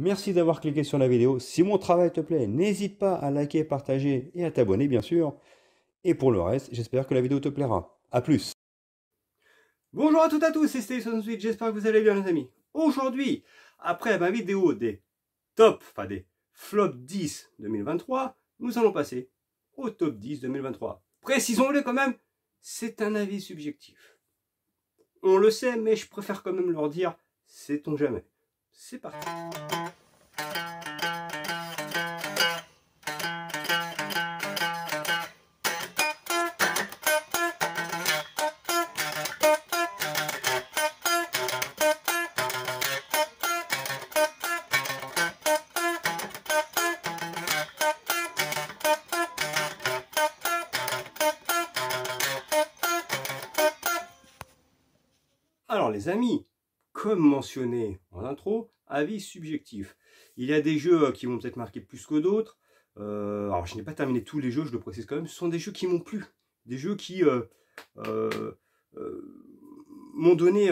Merci d'avoir cliqué sur la vidéo. Si mon travail te plaît, n'hésite pas à liker, partager et à t'abonner bien sûr. Et pour le reste, j'espère que la vidéo te plaira. A plus Bonjour à toutes et à tous, c'est Stéphane Switch, j'espère que vous allez bien les amis. Aujourd'hui, après ma vidéo des top, enfin des flop 10 2023, nous allons passer au top 10 2023. Précisons-le quand même, c'est un avis subjectif. On le sait, mais je préfère quand même leur dire, sait-on jamais. C'est parti Alors les amis, comme mentionné en intro, avis subjectif. Il y a des jeux euh, qui vont peut-être marquer plus que d'autres. Euh, alors, je n'ai pas terminé tous les jeux, je le précise quand même. Ce sont des jeux qui m'ont plu. Des jeux qui euh, m'ont donné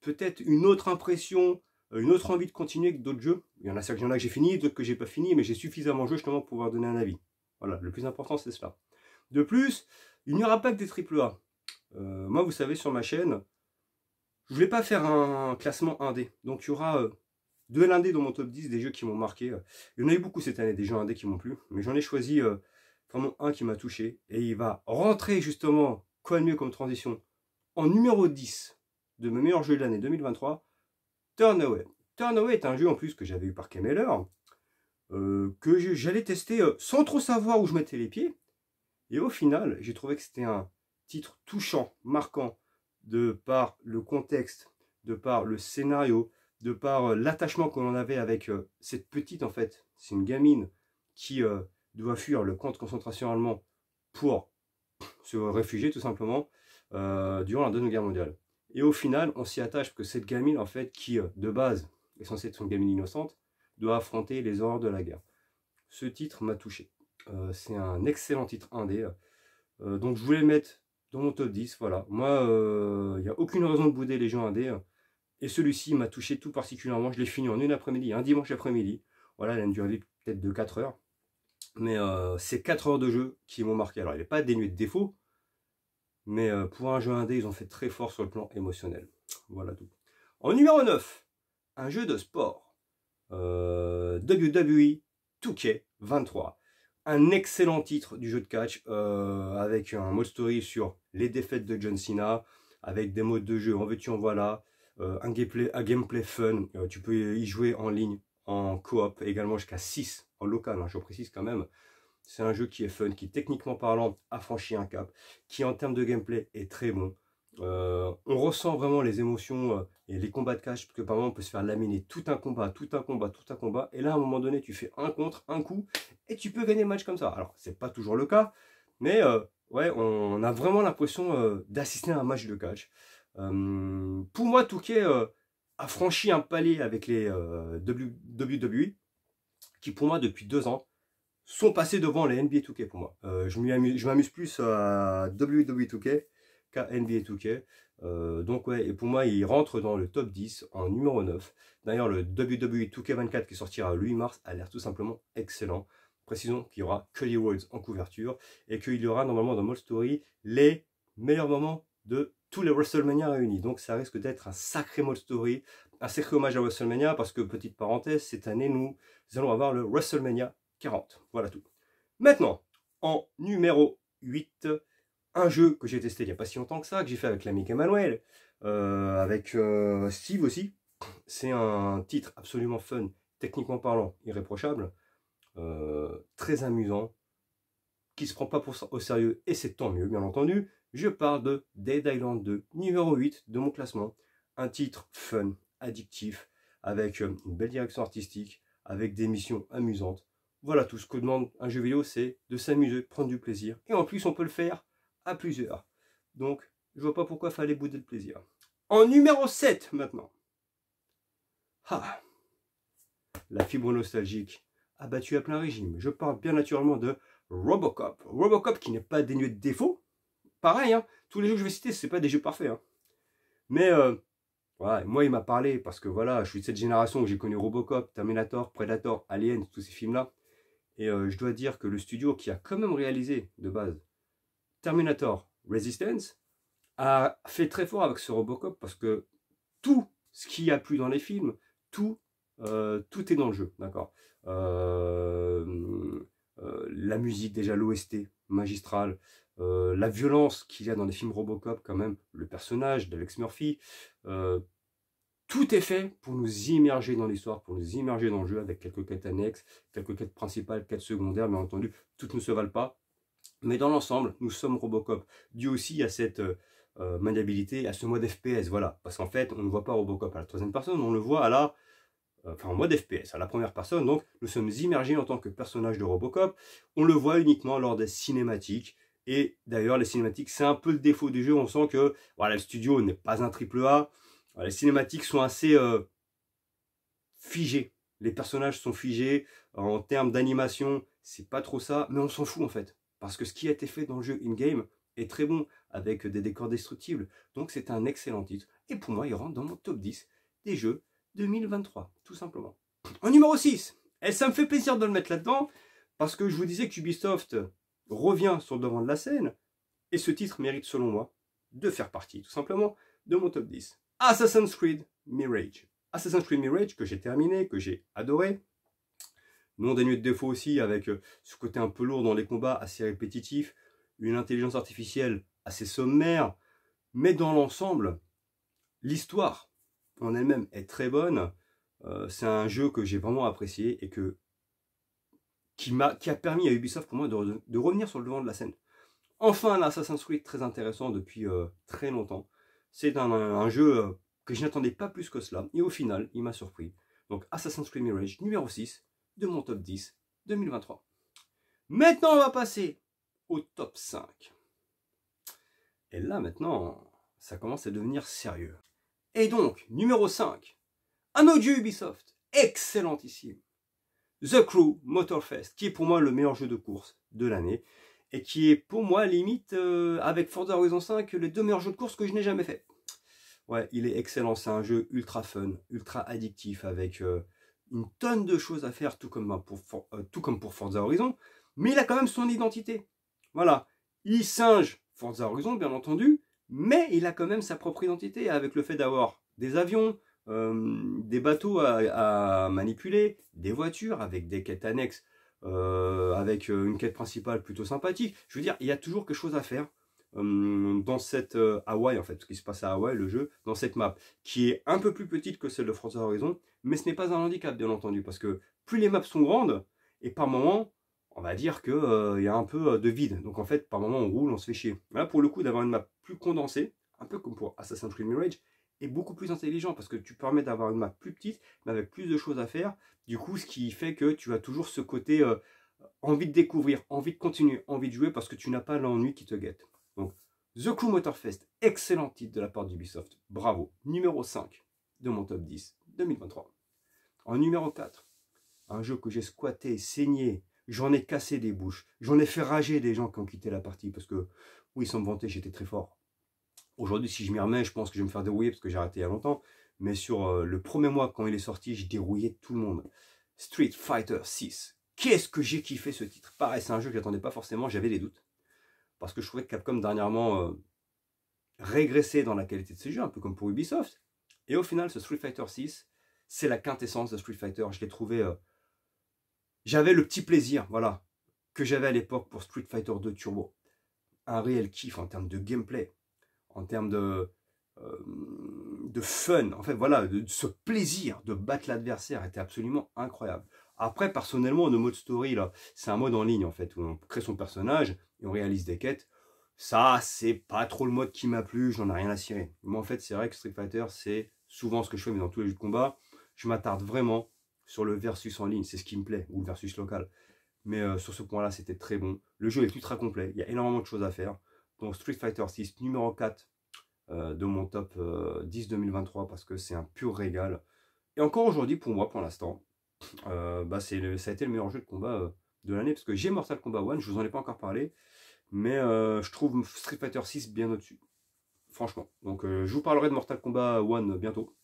peut-être une autre impression, une autre envie de continuer que d'autres jeux. Il y en a certains que j'ai fini, d'autres que j'ai pas fini, mais j'ai suffisamment joué justement pour pouvoir donner un avis. Voilà, le plus important c'est cela. De plus, il n'y aura pas que des triple A. moi, vous savez, sur ma chaîne, je voulais pas faire un classement 1D. Donc, il y aura de l'indé dans mon top 10 des jeux qui m'ont marqué. Il y en a eu beaucoup cette année, des jeux indés qui m'ont plu, mais j'en ai choisi euh, vraiment un qui m'a touché. Et il va rentrer justement, quoi de mieux comme transition, en numéro 10 de mes meilleurs jeux de l'année 2023, Turnaway. Turnaway est un jeu en plus que j'avais eu par Kemeller, euh, que j'allais tester euh, sans trop savoir où je mettais les pieds. Et au final, j'ai trouvé que c'était un titre touchant, marquant, de par le contexte, de par le scénario, de par euh, l'attachement qu'on en avait avec euh, cette petite, en fait, c'est une gamine qui euh, doit fuir le camp de concentration allemand pour se réfugier tout simplement durant la Deuxième Guerre mondiale. Et au final, on s'y attache que cette gamine, en fait, qui de base est censée être une gamine innocente, doit affronter les horreurs de la guerre. Ce titre m'a touché. c'est un excellent titre indé. donc je voulais le mettre dans mon top 10. Voilà. Moi, il n'y a aucune raison de bouder les gens indés. Hein. Et celui-ci m'a touché tout particulièrement. Je l'ai fini en une après-midi, un dimanche après-midi. Voilà, il a une durée peut-être de 4 heures. Mais euh, c'est 4 heures de jeu qui m'ont marqué. Alors, il n'est pas dénué de défaut. mais euh, pour un jeu indé, ils ont fait très fort sur le plan émotionnel. Voilà tout. En numéro 9, un jeu de sport. Euh, WWE 2K23. Un excellent titre du jeu de catch euh, avec un mode story sur les défaites de John Cena, avec des modes de jeu en veux-tu en voilà, euh, un, gameplay, un gameplay fun. Euh, tu peux y jouer en ligne, en coop, également jusqu'à 6 en local, hein, je précise quand même. C'est un jeu qui est fun, qui techniquement parlant a franchi un cap, qui en termes de gameplay est très bon. Euh, on ressent vraiment les émotions et les combats de cache, parce que par moment on peut se faire laminer tout un combat, tout un combat, tout un combat, et là à un moment donné tu fais un contre, un coup, et tu peux gagner un match comme ça. Alors c'est pas toujours le cas, mais ouais, on, a vraiment l'impression d'assister à un match de catch. Euh, pour moi, Touquet euh, a franchi un palais avec les euh, WWE, qui pour moi, depuis deux ans, sont passés devant les NBA Touquet pour moi. je m'amuse plus à WWE 2K qu'à NBA Touquet. donc ouais, et pour moi, il rentre dans le top 10 en numéro 9. D'ailleurs, le WWE 2K24 qui sortira le 8 mars a l'air tout simplement excellent. Précisons qu'il y aura les Rhodes en couverture et qu'il y aura normalement dans Mall Story les meilleurs moments de tous les WrestleMania réunis. Donc ça risque d'être un sacré mode story, un sacré hommage à WrestleMania, parce que, petite parenthèse, cette année, nous allons avoir le WrestleMania 40. Voilà tout. Maintenant, en numéro 8, un jeu que j'ai testé il n'y a pas si longtemps que ça, que j'ai fait avec l'ami Emmanuel, euh, avec euh, Steve aussi. C'est un titre absolument fun, techniquement parlant, irréprochable, euh, très amusant, qui se prend pas pour, au sérieux, et c'est tant mieux, bien entendu je parle de Dead Island 2, numéro 8 de mon classement. Un titre fun, addictif, avec euh, une belle direction artistique, avec des missions amusantes. Voilà tout ce que demande un jeu vidéo, c'est de s'amuser, prendre du plaisir. Et en plus, on peut le faire à plusieurs. Donc, je vois pas pourquoi fallait bouder le plaisir. En numéro 7 maintenant. Ah La fibre nostalgique abattue à plein régime. Je parle bien naturellement de Robocop. Robocop qui n'est pas dénué de défauts, pareil, hein. tous les jeux que je vais citer, c'est pas des jeux parfaits. Hein. Mais euh, moi, il m'a parlé parce que voilà, je suis de cette génération où j'ai connu Robocop, Terminator, Predator, Alien, tous ces films-là. Et euh, je dois dire que le studio qui a quand même réalisé de base Terminator Resistance a fait très fort avec ce Robocop parce que tout ce qui a plu dans les films, tout, euh, tout est dans le jeu, d'accord La musique, déjà l'OST magistrale, euh, la violence qu'il y a dans les films Robocop quand même, le personnage d'Alex Murphy, euh, tout est fait pour nous immerger dans l'histoire, pour nous immerger dans le jeu avec quelques quêtes annexes, quelques quêtes principales, quêtes secondaires, mais entendu, toutes ne se valent pas. Mais dans l'ensemble, nous sommes Robocop. Dû aussi à cette euh, maniabilité, à ce mode FPS, voilà. Parce qu'en fait, on ne voit pas Robocop à la troisième personne, on le voit à la... enfin, en mode FPS, à la première personne. Donc, nous sommes immergés en tant que personnage de Robocop. On le voit uniquement lors des cinématiques, et d'ailleurs, les cinématiques, c'est un peu le défaut du jeu. On sent que voilà, le studio n'est pas un triple A. Euh, les cinématiques sont assez euh, figées. Les personnages sont figés. Euh, en termes d'animation, c'est pas trop ça. Mais on s'en fout en fait. Parce que ce qui a été fait dans le jeu in-game est très bon, avec des décors destructibles. Donc c'est un excellent titre. Et pour moi, il rentre dans mon top 10 des jeux 2023, tout simplement. En numéro 6, et ça me fait plaisir de le mettre là-dedans, parce que je vous disais que Ubisoft revient sur le devant de la scène, et ce titre mérite selon moi de faire partie tout simplement de mon top 10. Assassin's Creed Mirage. Assassin's Creed Mirage que j'ai terminé, que j'ai adoré. Non dénué de défaut aussi avec euh, ce côté un peu lourd dans les combats, assez répétitif, une intelligence artificielle assez sommaire, mais dans l'ensemble, l'histoire en elle-même est très bonne. Euh, c'est un jeu que j'ai vraiment apprécié et que qui, a, permis à Ubisoft pour moi de, revenir sur le devant de la scène. Enfin Assassin's Creed très intéressant depuis euh, très longtemps. C'est un, jeu euh, que je n'attendais pas plus que cela, et au final, il m'a surpris. Donc Assassin's Creed Mirage numéro 6 de mon top 10 2023. Maintenant, on va passer au top 5. Et là, maintenant, ça commence à devenir sérieux. Et donc, numéro 5, un autre jeu Ubisoft, excellentissime. The Crew Motorfest, qui est pour moi le meilleur jeu de course de l'année, et qui est pour moi limite, euh, avec Forza Horizon 5, les deux meilleurs jeux de course que je n'ai jamais fait. Ouais, il est excellent, c'est un jeu ultra fun, ultra addictif, avec euh, une tonne de choses à faire, hein, euh, tout comme pour Forza Horizon, mais il a quand même son identité. Voilà, il singe Forza Horizon, bien entendu, mais il a quand même sa propre identité, avec le fait d'avoir des avions, euh, des bateaux à, manipuler, des voitures avec des quêtes annexes, euh, avec euh, une quête principale plutôt sympathique. Je veux dire, il y a toujours quelque chose à faire dans cette Hawaï, en fait, ce qui se passe à Hawaï, le jeu, dans cette map, qui est un peu plus petite que celle de France Horizon, mais ce n'est pas un handicap, bien entendu, parce que plus les maps sont grandes, et par moment, on va dire qu'il y a un peu de vide. Donc en fait, par moment, on roule, on se fait chier. Là, pour le coup, d'avoir une map plus condensée, un peu comme pour Assassin's Creed Mirage, est beaucoup plus intelligent parce que tu permets d'avoir une map plus petite, mais avec plus de choses à faire. Du coup, ce qui fait que tu as toujours ce côté euh, envie de découvrir, envie de continuer, envie de jouer parce que tu n'as pas l'ennui qui te guette. Donc, The Crew Motorfest, excellent titre de la part d'Ubisoft. Bravo. Numéro 5 de mon top 10 2023. En numéro 4, un jeu que j'ai squatté, saigné, j'en ai cassé des bouches, j'en ai fait rager des gens qui ont quitté la partie parce que, oui, sans me vanter, j'étais très fort. Aujourd'hui, si je m'y remets, je pense que je vais me faire dérouiller parce que j'ai arrêté il y a longtemps. Mais sur euh, le premier mois, quand il est sorti, je dérouillais tout le monde. Street Fighter 6. Qu'est-ce que j'ai kiffé ce titre Pareil, c'est un jeu que j'attendais pas forcément, j'avais des doutes. Parce que je trouvais que Capcom, dernièrement, euh, régressait dans la qualité de ses jeux, un peu comme pour Ubisoft. Et au final, ce Street Fighter 6, c'est la quintessence de Street Fighter. Je l'ai trouvé... Euh, j'avais le petit plaisir, voilà, que j'avais à l'époque pour Street Fighter 2 Turbo. Un réel kiff en termes de gameplay, en termes de, euh, de fun, en fait, voilà, ce plaisir de battre l'adversaire était absolument incroyable. Après, personnellement, le mode story, là, c'est un mode en ligne, en fait, où on crée son personnage et on réalise des quêtes. Ça, c'est pas trop le mode qui m'a plu, j'en ai rien à cirer. Moi, en fait, c'est vrai que Street Fighter, c'est souvent ce que je fais, mais dans tous les jeux de combat, je m'attarde vraiment sur le versus en ligne, c'est ce qui me plaît, ou le versus local. Mais euh, sur ce point-là, c'était très bon. Le jeu est ultra complet, il y a énormément de choses à faire. Donc Street Fighter 6 numéro 4 euh, de mon top 10 euh, 2023 parce que c'est un pur régal. Et encore aujourd'hui pour moi pour l'instant, euh, bah, ça a été le meilleur jeu de combat de l'année parce que j'ai Mortal Kombat 1, je vous en ai pas encore parlé, mais je trouve Street Fighter 6 bien au-dessus. Franchement. Donc je vous parlerai de Mortal Kombat 1 bientôt.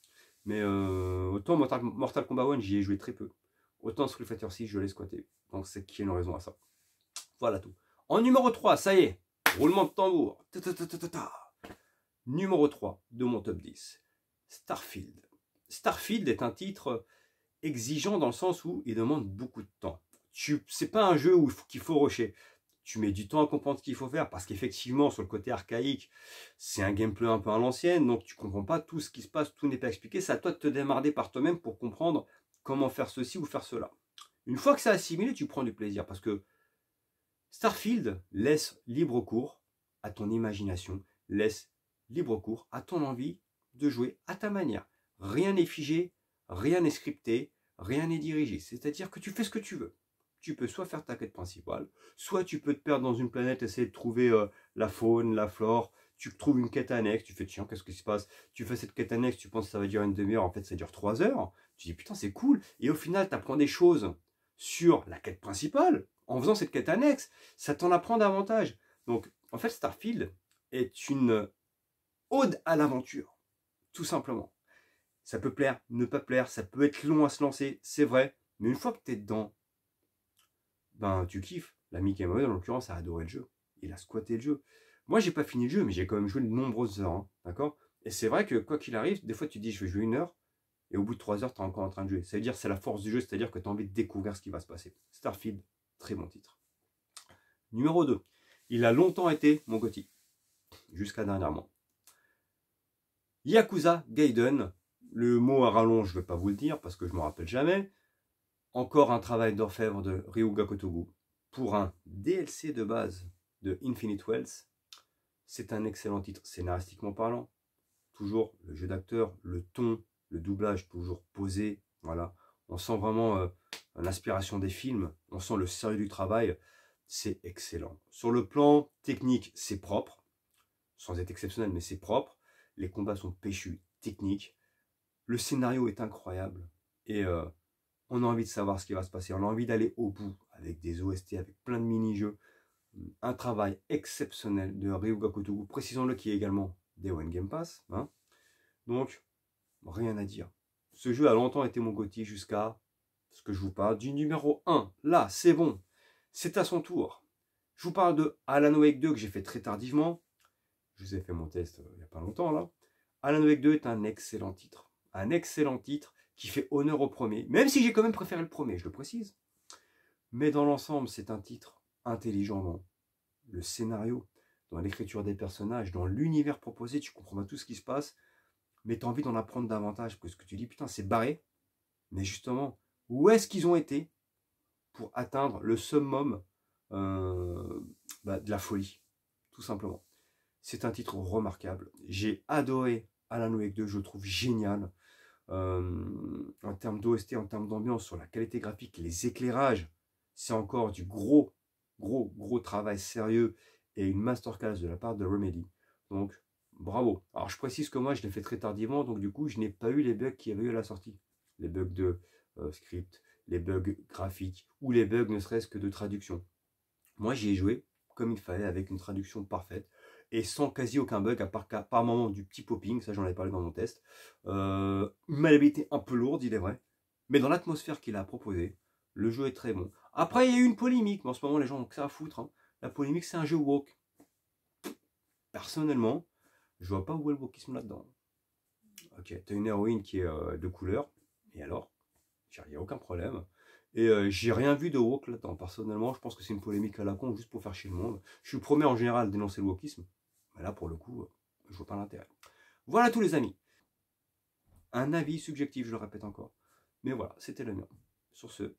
Mais autant Mortal, Kombat 1 j'y ai joué très peu. Autant Street Fighter 6 je l'ai squatté. Donc c'est qu'il y a une raison à ça. Voilà tout. En numéro 3, ça y est, Roulement de tambour. Numéro 3 de mon top 10. Starfield. Starfield est un titre exigeant dans le sens où il demande beaucoup de temps. C'est pas un jeu qu'il faut rusher. Tu mets du temps à comprendre ce qu'il faut faire parce qu'effectivement, sur le côté archaïque, c'est un gameplay un peu à l'ancienne, donc tu comprends pas tout ce qui se passe, tout n'est pas expliqué. C'est à toi de te démarrer par toi-même pour comprendre comment faire ceci ou faire cela. Une fois que c'est assimilé, tu prends du plaisir parce que Starfield laisse libre cours à ton imagination, laisse libre cours à ton envie de jouer à ta manière. Rien n'est figé, rien n'est scripté, rien n'est dirigé. C'est-à-dire que tu fais ce que tu veux. Tu peux soit faire ta quête principale, soit tu peux te perdre dans une planète, essayer de trouver euh, la faune, la flore. Tu trouves une quête annexe, tu fais tiens, qu'est-ce qui se passe Tu fais cette quête annexe, tu penses que ça va durer une demi-heure, en fait ça dure trois heures. Tu dis putain, c'est cool. Et au final, tu apprends des choses sur la quête principale, en faisant cette quête annexe, ça t'en apprend davantage. Donc, en fait, Starfield est une ode à l'aventure, tout simplement. Ça peut plaire, ne pas plaire, ça peut être long à se lancer, c'est vrai, mais une fois que tu es dedans, ben tu kiffes. L'ami Cameron, en l'occurrence, a adoré le jeu. Il a squatté le jeu. Moi, j'ai pas fini le jeu, mais j'ai quand même joué de nombreuses heures, hein, d'accord Et c'est vrai que, quoi qu'il arrive, des fois, tu dis, je vais jouer une heure, et au bout de 3 heures, tu es encore en train de jouer. C'est-à-dire, c'est la force du jeu, c'est-à-dire que tu as envie de découvrir ce qui va se passer. Starfield, très bon titre. Numéro 2. Il a longtemps été mon gothi. jusqu'à dernièrement. Yakuza Gaiden, le mot à rallonge, je ne vais pas vous le dire parce que je ne m'en rappelle jamais. Encore un travail d'orfèvre de Ryuga Kotobu pour un DLC de base de Infinite Wells. C'est un excellent titre scénaristiquement parlant. Toujours le jeu d'acteur, le ton, le doublage toujours posé, voilà. On sent vraiment euh, l'inspiration des films, on sent le sérieux du travail, c'est excellent. Sur le plan technique, c'est propre, sans être exceptionnel, mais c'est propre. Les combats sont péchus, techniques. Le scénario est incroyable et euh, on a envie de savoir ce qui va se passer. On a envie d'aller au bout avec des OST, avec plein de mini-jeux. Un travail exceptionnel de Ryuga Kotoku, précisons-le, qui est également des One Game Pass. Hein. Donc, rien à dire. Ce jeu a longtemps été mon Gotti jusqu'à ce que je vous parle du numéro 1. Là, c'est bon, c'est à son tour. Je vous parle de Alan Wake 2 que j'ai fait très tardivement. Je vous ai fait mon test euh, il n'y a pas longtemps là. Alan Wake 2 est un excellent titre. Un excellent titre qui fait honneur au premier, même si j'ai quand même préféré le premier, je le précise. Mais dans l'ensemble, c'est un titre intelligent dans le scénario, dans l'écriture des personnages, dans l'univers proposé, tu comprends pas tout ce qui se passe mais tu as envie d'en apprendre davantage, parce que tu dis, putain, c'est barré, mais justement, où est-ce qu'ils ont été pour atteindre le summum euh, bah, de la folie, tout simplement. C'est un titre remarquable. J'ai adoré Alan Wake 2, je le trouve génial. Euh, en termes d'OST, en termes d'ambiance, sur la qualité graphique, les éclairages, c'est encore du gros, gros, gros travail sérieux et une masterclass de la part de Remedy. Donc, bravo. Alors je précise que moi je l'ai fait très tardivement, donc du coup je n'ai pas eu les bugs qu'il y eu à la sortie. Les bugs de euh, script, les bugs graphiques, ou les bugs ne serait-ce que de traduction. Moi j'y ai joué comme il fallait, avec une traduction parfaite, et sans quasi aucun bug, à part, par moment du petit popping, ça j'en avais parlé dans mon test. Euh, une malhabilité un peu lourde, il est vrai, mais dans l'atmosphère qu'il a proposée, le jeu est très bon. Après, il y a eu une polémique, mais en ce moment les gens ont que ça à foutre. Hein. La polémique, c'est un jeu walk. Personnellement, je vois pas où est le wokisme là-dedans. Ok, tu t'as une héroïne qui est euh, de couleur, et alors Il n'y a aucun problème. Et euh, j'ai rien vu de woke là-dedans. Personnellement, je pense que c'est une polémique à la con juste pour faire chier le monde. Je suis premier en général dénoncer le wokisme, mais là pour le coup, je euh, je vois pas l'intérêt. Voilà tous les amis. Un avis subjectif, je le répète encore. Mais voilà, c'était le mien. Sur ce,